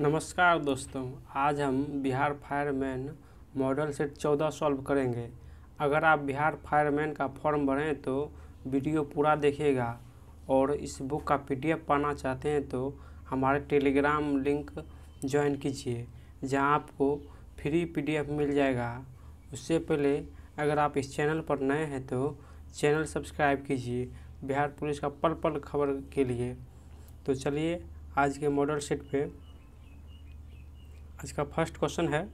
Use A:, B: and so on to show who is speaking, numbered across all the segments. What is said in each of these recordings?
A: नमस्कार दोस्तों आज हम बिहार फायरमैन मॉडल सेट चौदह सॉल्व करेंगे अगर आप बिहार फायरमैन का फॉर्म भरें तो वीडियो पूरा देखिएगा और इस बुक का पीडीएफ पाना चाहते हैं तो हमारे टेलीग्राम लिंक ज्वाइन कीजिए जहां आपको फ्री पीडीएफ मिल जाएगा उससे पहले अगर आप इस चैनल पर नए हैं तो चैनल सब्सक्राइब कीजिए बिहार पुलिस का पल पल खबर के लिए तो चलिए आज के मॉडल सेट पर इसका फर्स्ट क्वेश्चन है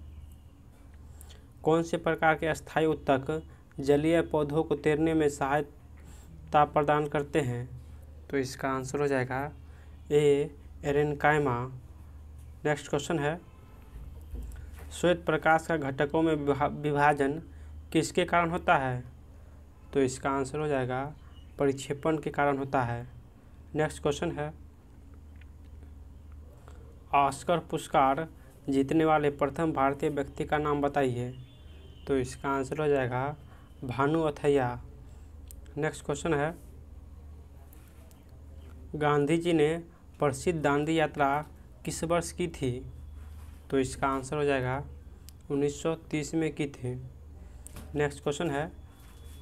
A: कौन से प्रकार के स्थायी उत्तक जलीय पौधों को तैरने में सहायता प्रदान करते हैं तो इसका आंसर हो जाएगा ए एरेनकाइमा नेक्स्ट क्वेश्चन है श्वेत प्रकाश का घटकों में विभाजन किसके कारण होता है तो इसका आंसर हो जाएगा परिक्षेपण के कारण होता है नेक्स्ट क्वेश्चन है ऑस्कर पुरस्कार जीतने वाले प्रथम भारतीय व्यक्ति का नाम बताइए तो इसका आंसर हो जाएगा भानु अथैया नेक्स्ट क्वेश्चन है गांधी जी ने प्रसिद्ध दांडी यात्रा किस वर्ष की थी तो इसका आंसर हो जाएगा 1930 में की थी नेक्स्ट क्वेश्चन है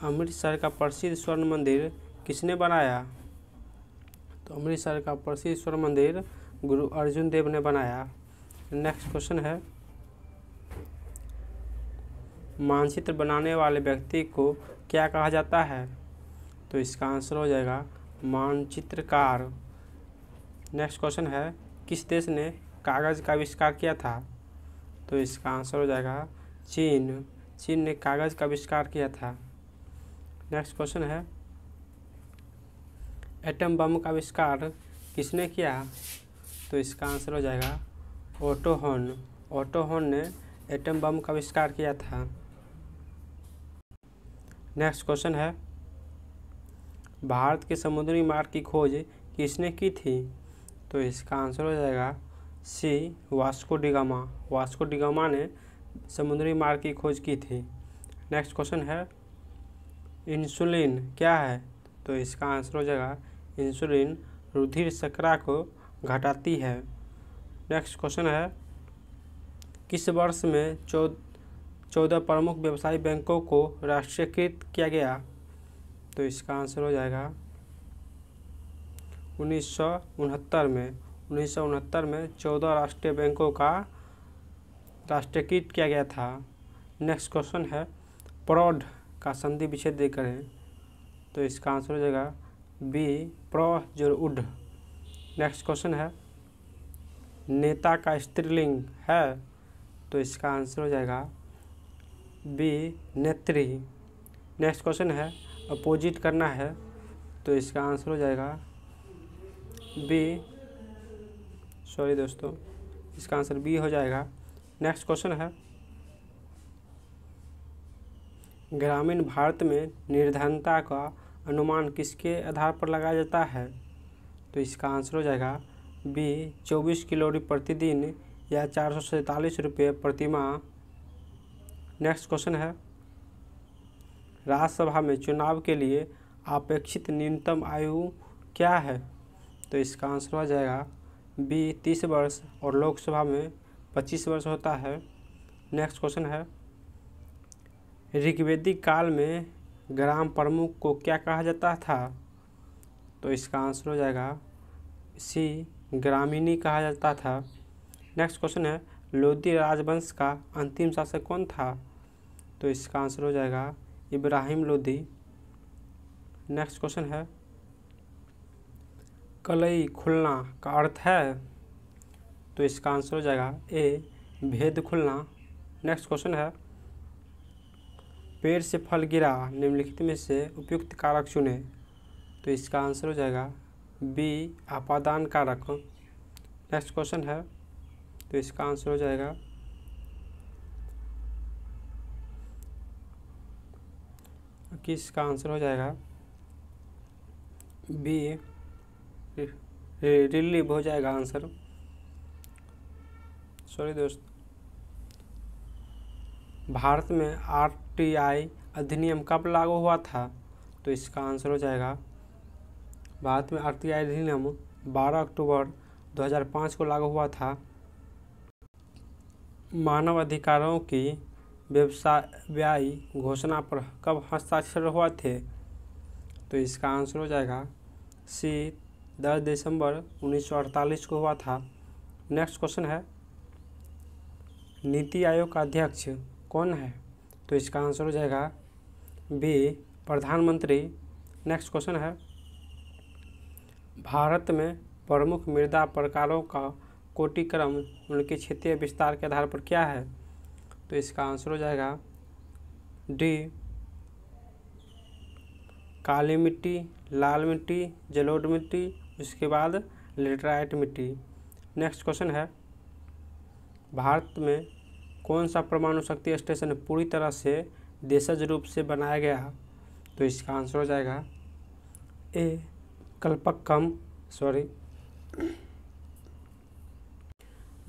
A: अमृतसर का प्रसिद्ध स्वर्ण मंदिर किसने बनाया तो अमृतसर का प्रसिद्ध स्वर्ण मंदिर गुरु अर्जुन देव ने बनाया नेक्स्ट क्वेश्चन है मानचित्र बनाने वाले व्यक्ति को क्या कहा जाता है तो इसका आंसर हो जाएगा मानचित्रकार नेक्स्ट क्वेश्चन है किस देश ने कागज़ का आविष्कार किया था तो इसका आंसर हो जाएगा चीन चीन ने कागज़ का आविष्कार किया था नेक्स्ट क्वेश्चन है एटम बम का आविष्कार किसने किया तो इसका आंसर हो जाएगा ओटोहन ओटोहन ने एटम बम का आविष्कार किया था नेक्स्ट क्वेश्चन है भारत के समुद्री मार्ग की खोज किसने की थी तो इसका आंसर हो जाएगा C Vasco da Gama Vasco da Gama ने समुद्री मार्ग की खोज की थी नेक्स्ट क्वेश्चन है इंसुलिन क्या है तो इसका आंसर हो जाएगा इंसुलिन रुधिर शकरा को घटाती है नेक्स्ट क्वेश्चन है किस वर्ष में चौदह चौदह प्रमुख व्यवसायी बैंकों को राष्ट्रीयकृत किया गया तो इसका आंसर हो जाएगा उन्नीस में उन्नीस में चौदह राष्ट्रीय बैंकों का राष्ट्रीयकृत किया गया था नेक्स्ट क्वेश्चन है प्रौढ़ का संधि विच्छेद दे करें तो इसका आंसर हो जाएगा बी उड नेक्स्ट क्वेश्चन है नेता का स्त्रीलिंग है तो इसका आंसर हो जाएगा बी नेत्री नेक्स्ट क्वेश्चन है अपोजिट करना है तो इसका आंसर हो जाएगा बी सॉरी दोस्तों इसका आंसर बी हो जाएगा नेक्स्ट क्वेश्चन है ग्रामीण भारत में निर्धनता का अनुमान किसके आधार पर लगाया जाता है तो इसका आंसर हो जाएगा बी चौबीस कैलोरी प्रतिदिन या चार सौ सैंतालीस रुपये प्रतिमाह नेक्स्ट क्वेश्चन है राज्यसभा में चुनाव के लिए अपेक्षित न्यूनतम आयु क्या है तो इसका आंसर हो जाएगा बी तीस वर्ष और लोकसभा में पच्चीस वर्ष होता है नेक्स्ट क्वेश्चन है ऋग्वेदिक काल में ग्राम प्रमुख को क्या कहा जाता था तो इसका आंसर हो जाएगा सी ग्रामीणी कहा जाता था नेक्स्ट क्वेश्चन है लोधी राजवंश का अंतिम शासक कौन था तो इसका आंसर हो जाएगा इब्राहिम लोधी नेक्स्ट क्वेश्चन है कलई खुलना का अर्थ है तो इसका आंसर हो जाएगा ए भेद खुलना नेक्स्ट क्वेश्चन है पेड़ से फल गिरा निम्नलिखित में से उपयुक्त कारक चुने तो इसका आंसर हो जाएगा बी आपादान कारक नेक्स्ट क्वेश्चन है तो इसका आंसर हो जाएगा कि इसका आंसर हो जाएगा बी रिलीव हो जाएगा आंसर सॉरी दोस्त भारत में आरटीआई अधिनियम कब लागू हुआ था तो इसका आंसर हो जाएगा भारत में आर्थिक अधिनियम 12 अक्टूबर 2005 को लागू हुआ था मानव अधिकारों की व्यवसायी घोषणा पर कब हस्ताक्षर हुआ थे तो इसका आंसर हो जाएगा सी दस दिसंबर 1948 को हुआ था नेक्स्ट क्वेश्चन है नीति आयोग का अध्यक्ष कौन है तो इसका आंसर हो जाएगा बी प्रधानमंत्री नेक्स्ट क्वेश्चन है भारत में प्रमुख मृदा प्रकारों का कोटिक्रम उनके क्षेत्रीय विस्तार के आधार पर क्या है तो इसका आंसर हो जाएगा डी काली मिट्टी लाल मिट्टी जलोड मिट्टी उसके बाद लेटराइट मिट्टी नेक्स्ट क्वेश्चन है भारत में कौन सा परमाणु शक्ति स्टेशन पूरी तरह से देशज रूप से बनाया गया तो इसका आंसर हो जाएगा ए कल्पक कम सॉरी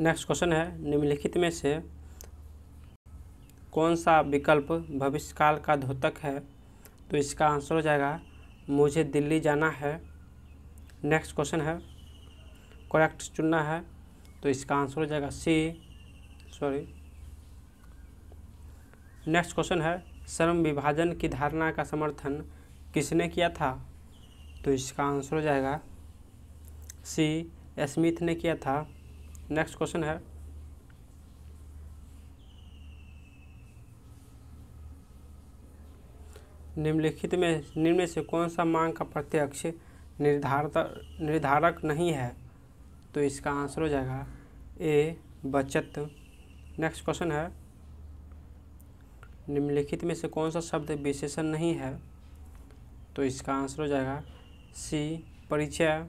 A: नेक्स्ट क्वेश्चन है निम्नलिखित में से कौन सा विकल्प भविष्यकाल का धोतक है तो इसका आंसर हो जाएगा मुझे दिल्ली जाना है नेक्स्ट क्वेश्चन है करेक्ट चुनना है तो इसका आंसर हो जाएगा सी सॉरी नेक्स्ट क्वेश्चन है श्रम विभाजन की धारणा का समर्थन किसने किया था तो इसका आंसर हो जाएगा सी स्मिथ ने किया था नेक्स्ट क्वेश्चन है निम्नलिखित में निम्न से कौन सा मांग का प्रत्यक्ष निर्धारित निर्धारक नहीं है तो इसका आंसर हो जाएगा ए बचत नेक्स्ट क्वेश्चन है निम्नलिखित में से कौन सा शब्द विशेषण नहीं है तो इसका आंसर हो जाएगा सी परिचय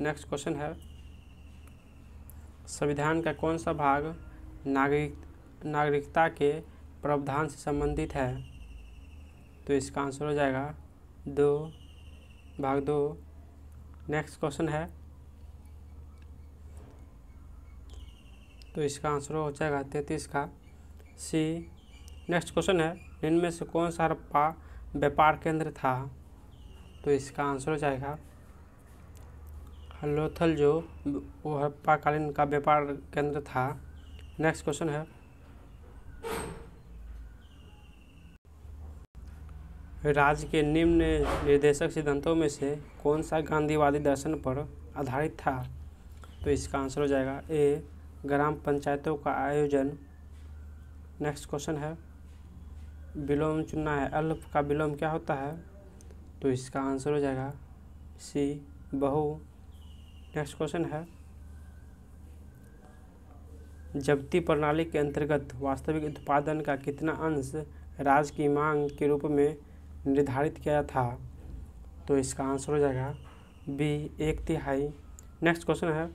A: नेक्स्ट क्वेश्चन है संविधान का कौन सा भाग नागरिक नागरिकता के प्रावधान से संबंधित है तो इसका आंसर हो जाएगा दो भाग दो नेक्स्ट क्वेश्चन है तो इसका आंसर हो जाएगा तैतीस का सी नेक्स्ट क्वेश्चन है इनमें से कौन सा हड़प्पा व्यापार केंद्र था तो इसका आंसर हो जाएगा हल्लोथल जो वो पाकालीन का व्यापार केंद्र था नेक्स्ट क्वेश्चन है राज्य के निम्न निर्देशक सिद्धांतों में से कौन सा गांधीवादी दर्शन पर आधारित था तो इसका आंसर हो जाएगा ए ग्राम पंचायतों का आयोजन नेक्स्ट क्वेश्चन है विलोम चुनना है अल्प का विलोम क्या होता है तो इसका आंसर हो जाएगा सी बहु नेक्स्ट क्वेश्चन है जबती प्रणाली के अंतर्गत वास्तविक उत्पादन का कितना अंश राज की मांग के रूप में निर्धारित किया था तो इसका आंसर हो जाएगा बी एक तिहाई नेक्स्ट क्वेश्चन है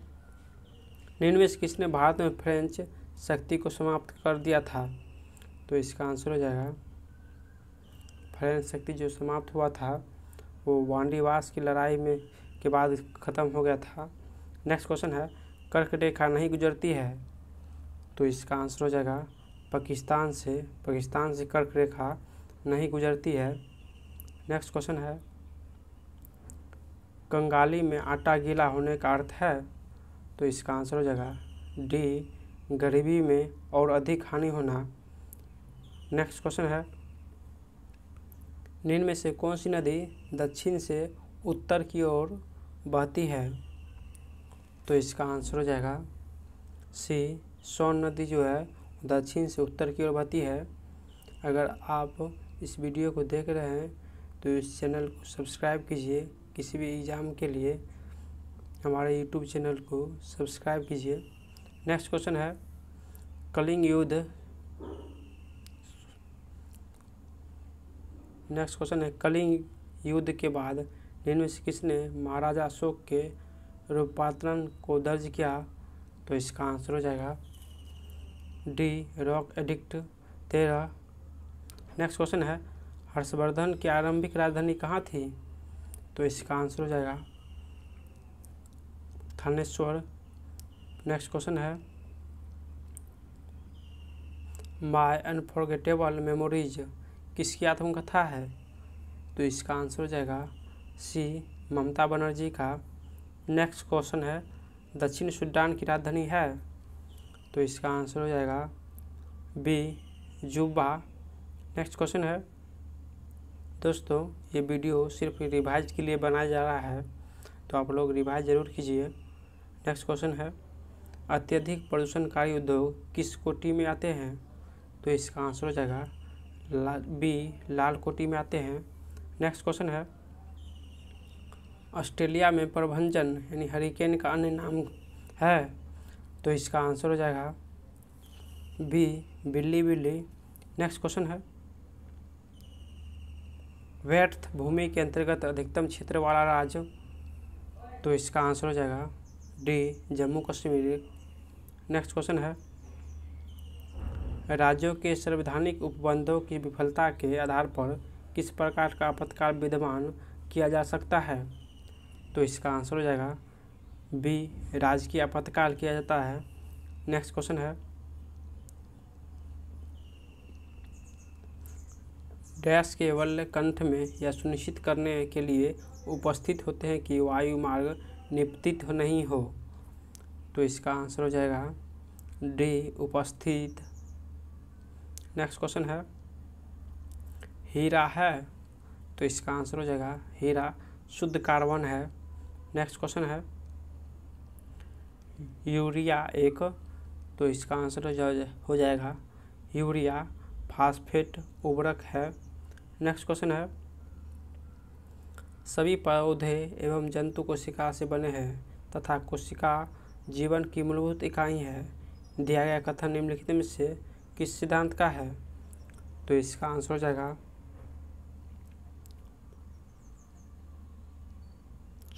A: निन्वे किसने भारत में फ्रेंच शक्ति को समाप्त कर दिया था तो इसका आंसर हो जाएगा फ्रेंच शक्ति जो समाप्त हुआ था वो वांडीवास की लड़ाई में के बाद ख़त्म हो गया था नेक्स्ट क्वेश्चन है कर्क रेखा नहीं गुजरती है तो इसका आंसर हो जाएगा पाकिस्तान से पाकिस्तान से कर्क रेखा नहीं गुजरती है नेक्स्ट क्वेश्चन है कंगाली में आटा गीला होने का अर्थ है तो इसका आंसर हो जाएगा डी गरीबी में और अधिक हानि होना नेक्स्ट क्वेश्चन है निम्न में से कौन सी नदी दक्षिण से उत्तर की ओर बहती है तो इसका आंसर हो जाएगा सी सोन नदी जो है दक्षिण से उत्तर की ओर बहती है अगर आप इस वीडियो को देख रहे हैं तो इस चैनल को सब्सक्राइब कीजिए किसी भी एग्ज़ाम के लिए हमारे यूट्यूब चैनल को सब्सक्राइब कीजिए नेक्स्ट क्वेश्चन है कलिंग युद्ध नेक्स्ट क्वेश्चन है कलिंग युद्ध के बाद निम्न से किसने महाराजा अशोक के रूपांतरण को दर्ज किया तो इसका आंसर हो जाएगा डी रॉक एडिक्ट तेरह नेक्स्ट क्वेश्चन है हर्षवर्धन की आरंभिक राजधानी कहाँ थी तो इसका आंसर हो जाएगा थानेश्वर नेक्स्ट क्वेश्चन है माई अनफॉर्गेटेबल मेमोरीज किसकी आत्मकथा है तो इसका आंसर हो जाएगा सी ममता बनर्जी का नेक्स्ट क्वेश्चन है दक्षिण सूडान की राजधानी है तो इसका आंसर हो जाएगा बी जुबा नेक्स्ट क्वेश्चन है दोस्तों ये वीडियो सिर्फ रिवाइज के लिए बनाया जा रहा है तो आप लोग रिवाइज ज़रूर कीजिए नेक्स्ट क्वेश्चन है अत्यधिक प्रदूषणकारी उद्योग किस कोटि में आते हैं तो इसका आंसर हो जाएगा बी लाल कोटी में आते हैं नेक्स्ट क्वेश्चन है ऑस्ट्रेलिया में प्रभंजन यानी हरिकेन का अन्य नाम है तो इसका आंसर हो जाएगा बी बिल्ली बिल्ली नेक्स्ट क्वेश्चन है व्यर्थ भूमि के अंतर्गत अधिकतम क्षेत्र वाला राज्य तो इसका आंसर हो जाएगा D Jammu Kashmir next question है राज्यों के संवैधानिक उपबंधों की विफलता के आधार पर किस प्रकार का आपत्काल विद्यमान किया जा सकता है तो इसका आंसर हो जाएगा बी राज्य की आपत्काल किया जाता है नेक्स्ट क्वेश्चन है डैश के वल्य कंठ में यह सुनिश्चित करने के लिए उपस्थित होते हैं कि वायु मार्ग निपतित नहीं हो तो इसका आंसर हो जाएगा डी उपस्थित नेक्स्ट क्वेश्चन है हीरा है तो इसका आंसर हो जाएगा हीरा शुद्ध कार्बन है नेक्स्ट क्वेश्चन है यूरिया एक तो इसका आंसर हो जाएगा यूरिया फास्फेट उर्वरक है नेक्स्ट क्वेश्चन है सभी पौधे एवं जंतु कोशिका से बने हैं तथा कोशिका जीवन की मूलभूत इकाई है दिया गया कथन निम्नलिखित में से किस सिद्धांत का है तो इसका आंसर हो जाएगा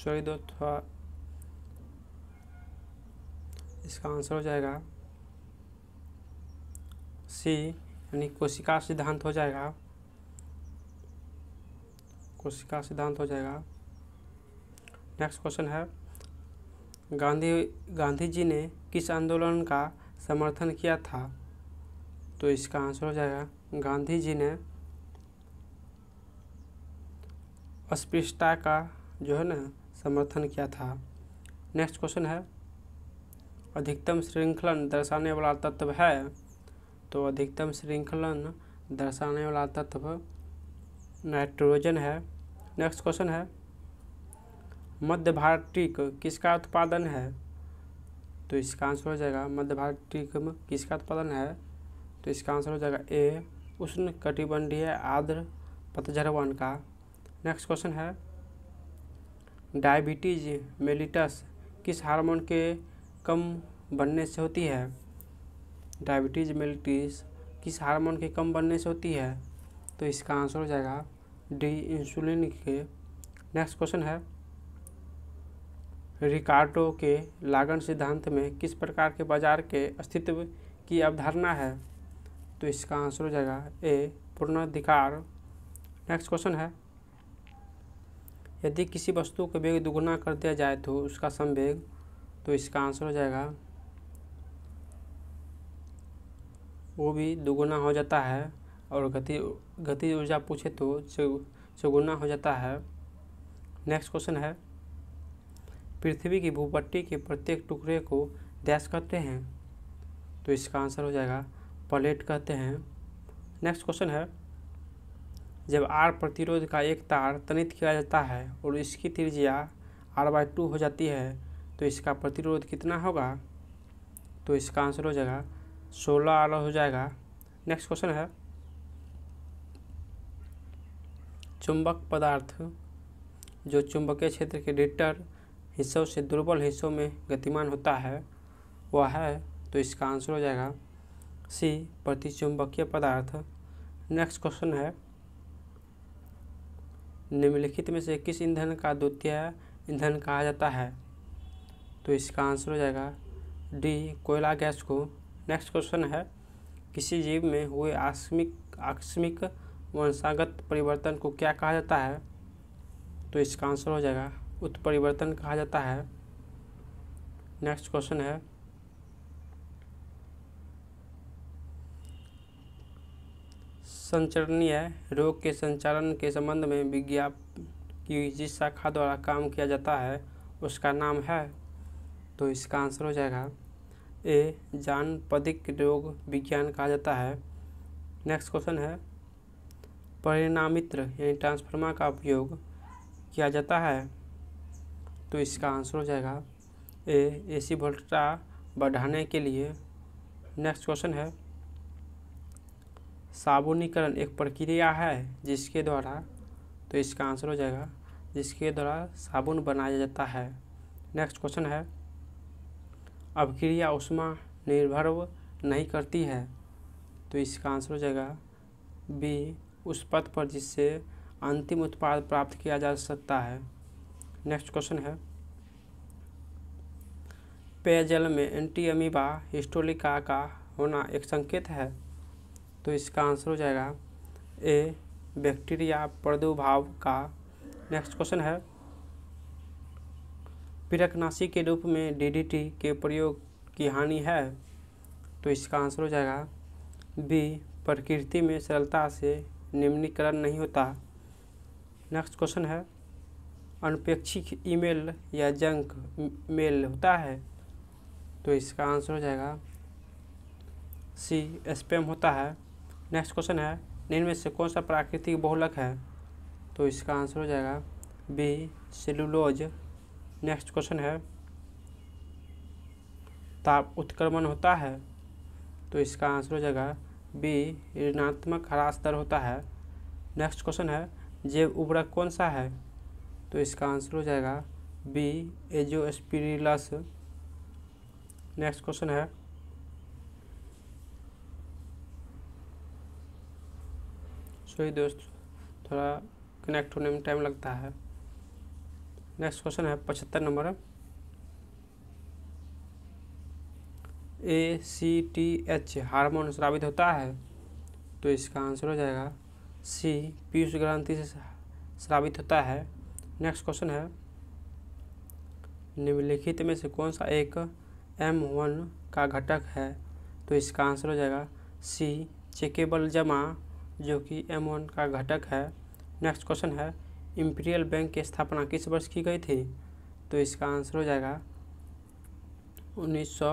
A: सॉरी इसका आंसर हो जाएगा सी यानी कोशिका सिद्धांत हो जाएगा कोशिका सिद्धांत हो जाएगा नेक्स्ट क्वेश्चन है गांधी गांधी जी ने किस आंदोलन का समर्थन किया था तो इसका आंसर हो जाएगा गांधी जी ने अस्पृश्यता का जो है ना समर्थन किया था नेक्स्ट क्वेश्चन है अधिकतम श्रृंखलन दर्शाने वाला तत्व है तो अधिकतम श्रृंखलन दर्शाने वाला तत्व नाइट्रोजन है नेक्स्ट क्वेश्चन है मध्य भारतीय किसका उत्पादन है तो इसका आंसर हो जाएगा मध्य भारतीय किसका उत्पादन है तो इसका आंसर हो जाएगा ए उष्ण कटिबंधीय आर्द्र पतझर वन का नेक्स्ट क्वेश्चन है डायबिटीज मेलिटस किस हार्मोन के कम बनने से होती है डायबिटीज मेलिटिस किस हार्मोन के कम बनने से होती है तो इसका आंसर हो जाएगा डी इंसुलिन के नेक्स्ट क्वेश्चन है रिकार्डो के लागन सिद्धांत में किस प्रकार के बाजार के अस्तित्व की अवधारणा है तो इसका आंसर हो जाएगा ए पूर्णाधिकार नेक्स्ट क्वेश्चन है यदि किसी वस्तु का वेग दुगुना कर दिया जाए तो उसका संवेग तो इसका आंसर हो जाएगा वो भी दुगुना हो जाता है और गति गति ऊर्जा पूछे तो चौगुना हो जाता है नेक्स्ट क्वेश्चन है पृथ्वी की भूपट्टी के प्रत्येक टुकड़े को डैश करते हैं तो इसका आंसर हो जाएगा प्लेट कहते हैं नेक्स्ट क्वेश्चन है जब आर प्रतिरोध का एक तार तनित किया जाता है और इसकी त्रिज्या आर बाई टू हो जाती है तो इसका प्रतिरोध कितना होगा तो इसका आंसर हो जाएगा सोलह आर हो जाएगा नेक्स्ट क्वेश्चन है चुंबक पदार्थ जो चुंबकीय क्षेत्र के डिटर हिस्सों से दुर्बल हिस्सों में गतिमान होता है वह है तो इसका आंसर हो जाएगा सी प्रतिचुंबकीय पदार्थ नेक्स्ट क्वेश्चन है निम्नलिखित में से किस ईंधन का द्वितीय ईंधन कहा जाता है तो इसका आंसर हो जाएगा डी कोयला गैस को नेक्स्ट क्वेश्चन है किसी जीव में हुए आकस्मिक आकस्मिक वंशागत परिवर्तन को क्या कहा जाता है तो इसका आंसर हो जाएगा उत्परिवर्तन कहा जाता है नेक्स्ट क्वेश्चन है संचरणीय रोग के संचालन के संबंध में विज्ञापन की जिस शाखा द्वारा काम किया जाता है उसका नाम है तो इसका आंसर हो जाएगा ए जानपदिक रोग विज्ञान कहा जाता है नेक्स्ट क्वेश्चन है परिणामित्र यानी ट्रांसफार्मर का उपयोग किया जाता है तो इसका आंसर हो जाएगा ए एसी सी बढ़ाने के लिए नेक्स्ट क्वेश्चन है साबुनीकरण एक प्रक्रिया है जिसके द्वारा तो इसका आंसर हो जाएगा जिसके द्वारा साबुन बनाया जाता है नेक्स्ट क्वेश्चन है अभिक्रिया उष्मा निर्भर नहीं करती है तो इसका आंसर हो जाएगा बी उस पद पर जिससे अंतिम उत्पाद प्राप्त किया जा सकता है नेक्स्ट क्वेश्चन है पेयजल में एंटी अमीबा हिस्टोलिका का होना एक संकेत है तो इसका आंसर हो जाएगा ए बैक्टीरिया प्रादुर्भाव का नेक्स्ट क्वेश्चन है पीरकनाशी के रूप में डीडीटी के प्रयोग की हानि है तो इसका आंसर हो जाएगा बी प्रकृति में सरलता से निम्नीकरण नहीं होता नेक्स्ट क्वेश्चन है अनपेक्षित ईमेल या जंक मेल होता है तो इसका आंसर हो जाएगा सी स्पेम होता है नेक्स्ट क्वेश्चन है निम्न में से कौन सा प्राकृतिक बहुलक है तो इसका आंसर हो जाएगा बी सेलुलोज नेक्स्ट क्वेश्चन है ताप उत्क्रमण होता है तो इसका आंसर हो जाएगा बी ऋणात्मक ह्रास दर होता है नेक्स्ट क्वेश्चन है जैव उर्वरक कौन सा है तो इसका आंसर हो जाएगा बी एजोस्पिरिलस नेक्स्ट क्वेश्चन है वही दोस्त थोड़ा कनेक्ट होने में टाइम लगता है नेक्स्ट क्वेश्चन है पचहत्तर number A C T H hormone श्रावित होता है तो इसका आंसर हो जाएगा सी पीयूष ग्रंथि से श्रावित होता है नेक्स्ट क्वेश्चन है निम्नलिखित में से कौन सा एक एम वन का घटक है तो इसका आंसर हो जाएगा सी चेकेबल जमा जो कि एम का घटक है नेक्स्ट क्वेश्चन है इम्पीरियल बैंक की स्थापना किस वर्ष की गई थी तो इसका आंसर हो जाएगा उन्नीस सौ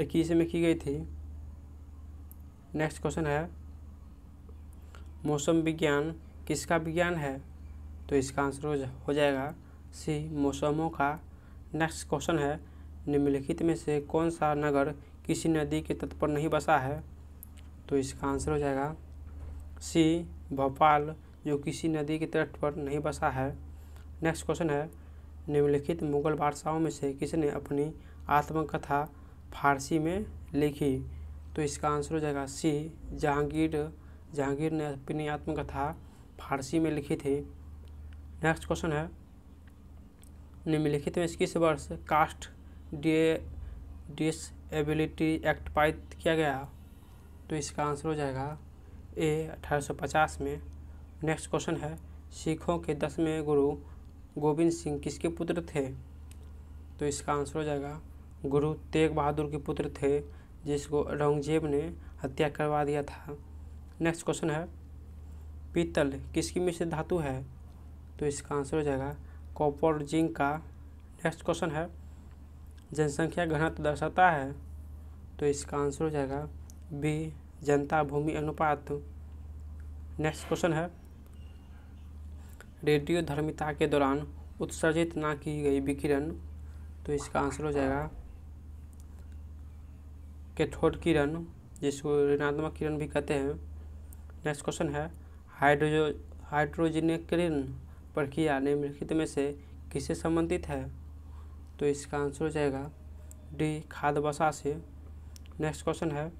A: इक्कीस में की गई थी नेक्स्ट क्वेश्चन है मौसम विज्ञान किसका विज्ञान है तो इसका आंसर हो जाएगा सी मौसमों का नेक्स्ट क्वेश्चन है निम्नलिखित में से कौन सा नगर किसी नदी के तट पर नहीं बसा है तो इसका आंसर हो जाएगा सी भोपाल जो किसी नदी के तट पर नहीं बसा है नेक्स्ट क्वेश्चन है निम्नलिखित मुगल बादशाहों में से किसने अपनी आत्मकथा फारसी में लिखी तो इसका आंसर हो जाएगा सी जहांगीर जहांगीर ने अपनी आत्मकथा फारसी में लिखी थी नेक्स्ट क्वेश्चन है निम्नलिखित में किस वर्ष कास्ट डे डिसएबिलिटी एक्ट पारित किया गया तो इसका आंसर हो जाएगा ए 1850 में नेक्स्ट क्वेश्चन है सिखों के दसवें गुरु गोविंद सिंह किसके पुत्र थे तो इसका आंसर हो जाएगा गुरु तेग बहादुर के पुत्र थे जिसको औरंगजेब ने हत्या करवा दिया था नेक्स्ट क्वेश्चन है पीतल किसकी मिश्र धातु है तो इसका आंसर हो जाएगा कॉपर जिंक का नेक्स्ट क्वेश्चन है जनसंख्या घनत्व दर्शाता है तो इसका आंसर हो जाएगा बी जनता भूमि अनुपात नेक्स्ट क्वेश्चन है रेडियो धर्मिता के दौरान उत्सर्जित ना की गई विकिरण तो इसका आंसर हो जाएगा कैथोड किरण जिसको ऋणात्मक किरण भी कहते हैं नेक्स्ट क्वेश्चन है हाइड्रोजो हाइड्रोजनीकरण प्रक्रिया निम्नलिखित में से किसे संबंधित है तो इसका आंसर हो जाएगा डी खाद वसा से नेक्स्ट क्वेश्चन है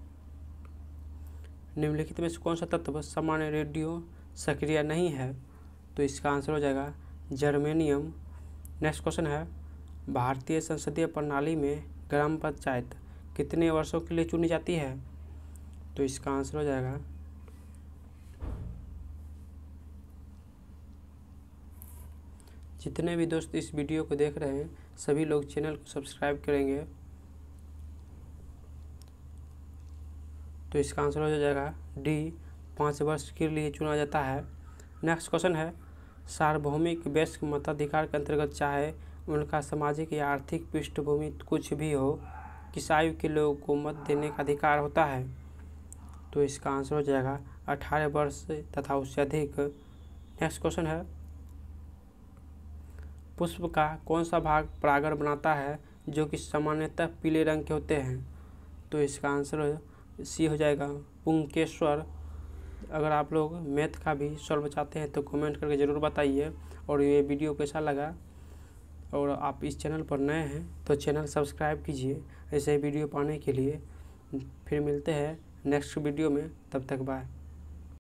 A: निम्नलिखित में से कौन सा तत्व सामान्य रेडियो सक्रिय नहीं है तो इसका आंसर हो जाएगा जर्मेनियम नेक्स्ट क्वेश्चन है भारतीय संसदीय प्रणाली में ग्राम पंचायत कितने वर्षों के लिए चुनी जाती है तो इसका आंसर हो जाएगा जितने भी दोस्त इस वीडियो को देख रहे हैं सभी लोग चैनल को सब्सक्राइब करेंगे तो इसका आंसर हो जाएगा डी पाँच वर्ष के लिए चुना जाता है नेक्स्ट क्वेश्चन है सार्वभौमिक वैश्विक मताधिकार के अंतर्गत चाहे उनका सामाजिक या आर्थिक पृष्ठभूमि कुछ भी हो किस आयु के लोगों को मत देने का अधिकार होता है तो इसका आंसर हो जाएगा अठारह वर्ष तथा उससे अधिक नेक्स्ट क्वेश्चन है पुष्प का कौन सा भाग परागण बनाता है जो कि सामान्यतः पीले रंग के होते हैं तो इसका आंसर सी हो जाएगा पुंकेश्वर अगर आप लोग मैथ का भी सॉल्व चाहते हैं तो कमेंट करके ज़रूर बताइए और ये वीडियो कैसा लगा और आप इस चैनल पर नए हैं तो चैनल सब्सक्राइब कीजिए ऐसे वीडियो पाने के लिए फिर मिलते हैं नेक्स्ट वीडियो में तब तक बाय